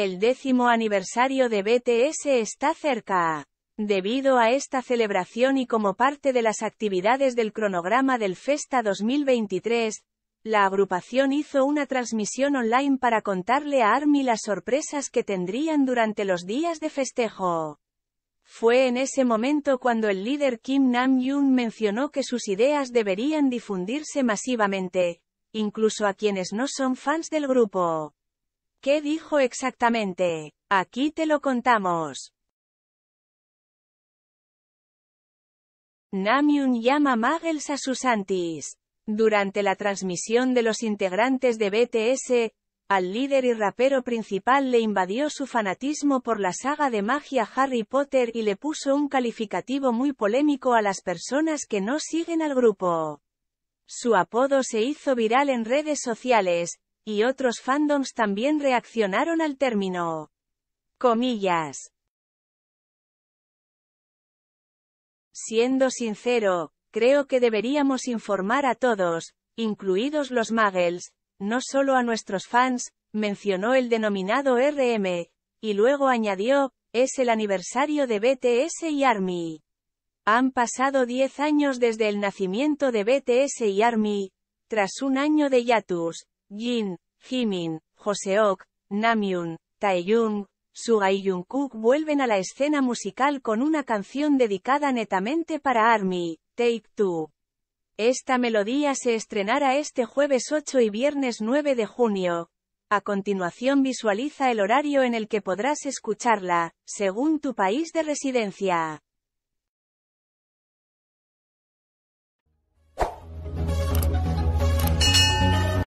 El décimo aniversario de BTS está cerca. Debido a esta celebración y como parte de las actividades del cronograma del Festa 2023, la agrupación hizo una transmisión online para contarle a ARMY las sorpresas que tendrían durante los días de festejo. Fue en ese momento cuando el líder Kim Nam-yoon mencionó que sus ideas deberían difundirse masivamente, incluso a quienes no son fans del grupo. ¿Qué dijo exactamente? Aquí te lo contamos. Namjoon llama Muggles a sus antis. Durante la transmisión de los integrantes de BTS, al líder y rapero principal le invadió su fanatismo por la saga de magia Harry Potter y le puso un calificativo muy polémico a las personas que no siguen al grupo. Su apodo se hizo viral en redes sociales, y otros fandoms también reaccionaron al término. Comillas. Siendo sincero, creo que deberíamos informar a todos, incluidos los muggles, no solo a nuestros fans, mencionó el denominado RM, y luego añadió, es el aniversario de BTS y ARMY. Han pasado 10 años desde el nacimiento de BTS y ARMY, tras un año de hiatus, Jin, Jimin, Joseok, Namjoon, Taeyung, Suga y Jungkook vuelven a la escena musical con una canción dedicada netamente para ARMY, Take Two. Esta melodía se estrenará este jueves 8 y viernes 9 de junio. A continuación visualiza el horario en el que podrás escucharla, según tu país de residencia.